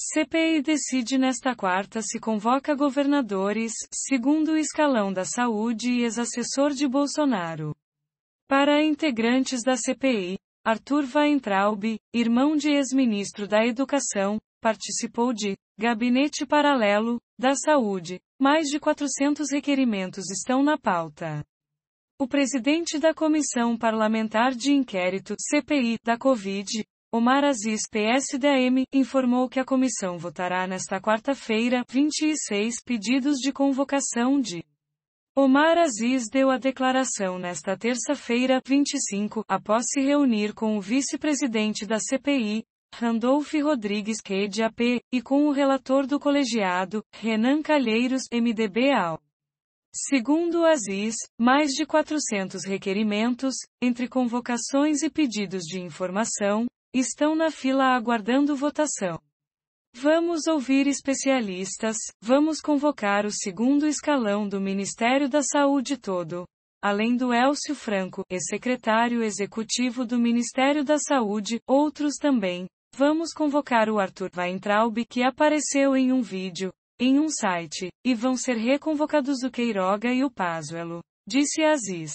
CPI decide nesta quarta se convoca governadores, segundo escalão da saúde e ex-assessor de Bolsonaro. Para integrantes da CPI, Arthur Weintraub, irmão de ex-ministro da Educação, participou de Gabinete Paralelo da Saúde. Mais de 400 requerimentos estão na pauta. O presidente da Comissão Parlamentar de Inquérito CPI da Covid Omar Aziz PSDM, informou que a comissão votará nesta quarta-feira, 26, pedidos de convocação de Omar Aziz deu a declaração nesta terça-feira, 25, após se reunir com o vice-presidente da CPI, Randolph Rodrigues CDE/AP, e com o relator do colegiado, Renan Calheiros, MDB-AL. Segundo Aziz, mais de 400 requerimentos, entre convocações e pedidos de informação, estão na fila aguardando votação. Vamos ouvir especialistas, vamos convocar o segundo escalão do Ministério da Saúde todo. Além do Elcio Franco, ex-secretário executivo do Ministério da Saúde, outros também. Vamos convocar o Arthur Weintraub que apareceu em um vídeo, em um site, e vão ser reconvocados o Queiroga e o Pazuello, disse Aziz.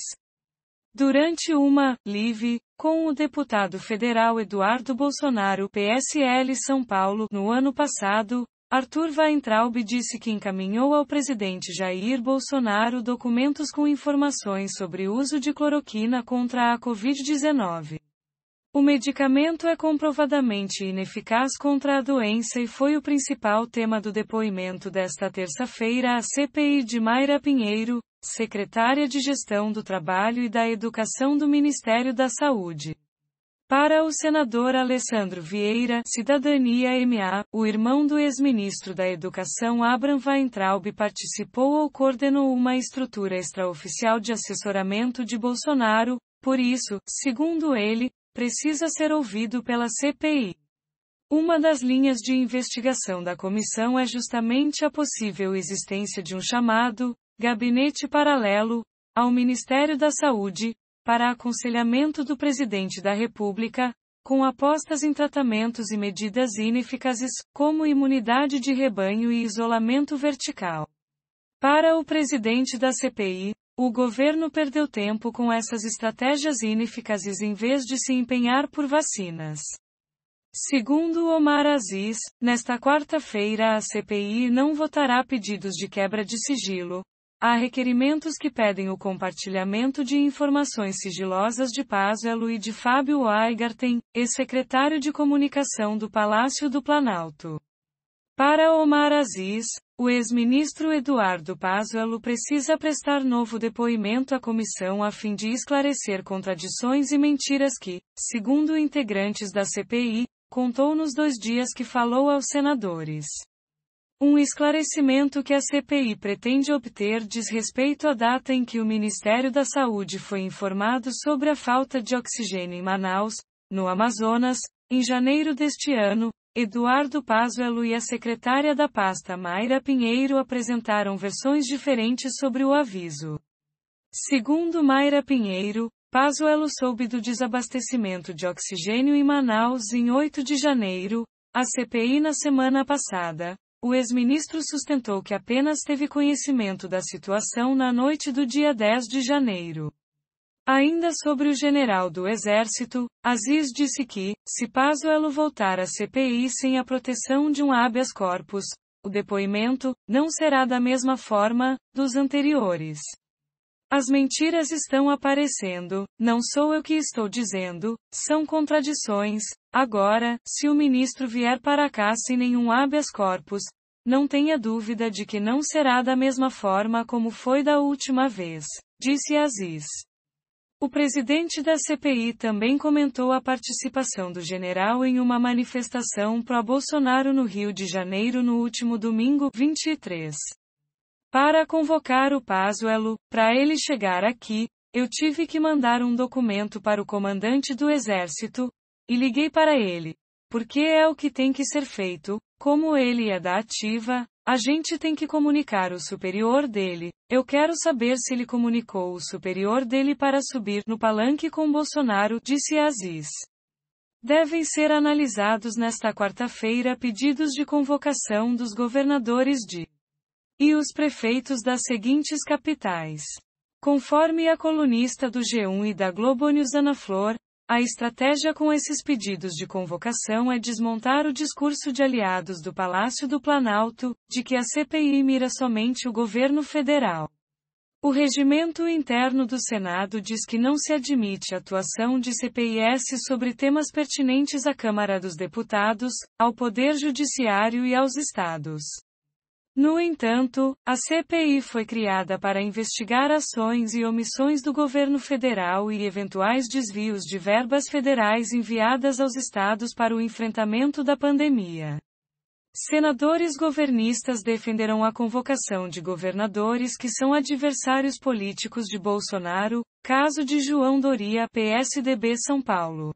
Durante uma live, com o deputado federal Eduardo Bolsonaro PSL São Paulo no ano passado, Arthur Weintraub disse que encaminhou ao presidente Jair Bolsonaro documentos com informações sobre uso de cloroquina contra a Covid-19. O medicamento é comprovadamente ineficaz contra a doença e foi o principal tema do depoimento desta terça-feira à CPI de Mayra Pinheiro, secretária de Gestão do Trabalho e da Educação do Ministério da Saúde. Para o senador Alessandro Vieira, Cidadania MA, o irmão do ex-ministro da Educação Abram Weintraub participou ou coordenou uma estrutura extraoficial de assessoramento de Bolsonaro, por isso, segundo ele, precisa ser ouvido pela CPI. Uma das linhas de investigação da comissão é justamente a possível existência de um chamado Gabinete Paralelo, ao Ministério da Saúde, para aconselhamento do Presidente da República, com apostas em tratamentos e medidas ineficazes, como imunidade de rebanho e isolamento vertical. Para o presidente da CPI, o governo perdeu tempo com essas estratégias ineficazes em vez de se empenhar por vacinas. Segundo Omar Aziz, nesta quarta-feira a CPI não votará pedidos de quebra de sigilo, Há requerimentos que pedem o compartilhamento de informações sigilosas de Pazuello e de Fábio Weigarten, ex-secretário de comunicação do Palácio do Planalto. Para Omar Aziz, o ex-ministro Eduardo Pazuello precisa prestar novo depoimento à comissão a fim de esclarecer contradições e mentiras que, segundo integrantes da CPI, contou nos dois dias que falou aos senadores. Um esclarecimento que a CPI pretende obter diz respeito à data em que o Ministério da Saúde foi informado sobre a falta de oxigênio em Manaus, no Amazonas, em janeiro deste ano. Eduardo Pazuello e a secretária da pasta Mayra Pinheiro apresentaram versões diferentes sobre o aviso. Segundo Mayra Pinheiro, Pazuello soube do desabastecimento de oxigênio em Manaus em 8 de janeiro, a CPI na semana passada o ex-ministro sustentou que apenas teve conhecimento da situação na noite do dia 10 de janeiro. Ainda sobre o general do Exército, Aziz disse que, se Pazuello voltar à CPI sem a proteção de um habeas corpus, o depoimento não será da mesma forma dos anteriores. As mentiras estão aparecendo, não sou eu que estou dizendo, são contradições, Agora, se o ministro vier para cá sem nenhum habeas corpus, não tenha dúvida de que não será da mesma forma como foi da última vez, disse Aziz. O presidente da CPI também comentou a participação do general em uma manifestação pró-Bolsonaro no Rio de Janeiro no último domingo, 23. Para convocar o Pazuello, para ele chegar aqui, eu tive que mandar um documento para o comandante do exército, e liguei para ele. Porque é o que tem que ser feito, como ele é da ativa, a gente tem que comunicar o superior dele. Eu quero saber se ele comunicou o superior dele para subir no palanque com Bolsonaro, disse Aziz. Devem ser analisados nesta quarta-feira pedidos de convocação dos governadores de e os prefeitos das seguintes capitais. Conforme a colunista do G1 e da Globo News Ana Flor, a estratégia com esses pedidos de convocação é desmontar o discurso de aliados do Palácio do Planalto, de que a CPI mira somente o governo federal. O regimento interno do Senado diz que não se admite atuação de CPIs sobre temas pertinentes à Câmara dos Deputados, ao Poder Judiciário e aos Estados. No entanto, a CPI foi criada para investigar ações e omissões do governo federal e eventuais desvios de verbas federais enviadas aos estados para o enfrentamento da pandemia. Senadores governistas defenderão a convocação de governadores que são adversários políticos de Bolsonaro, caso de João Doria, PSDB São Paulo.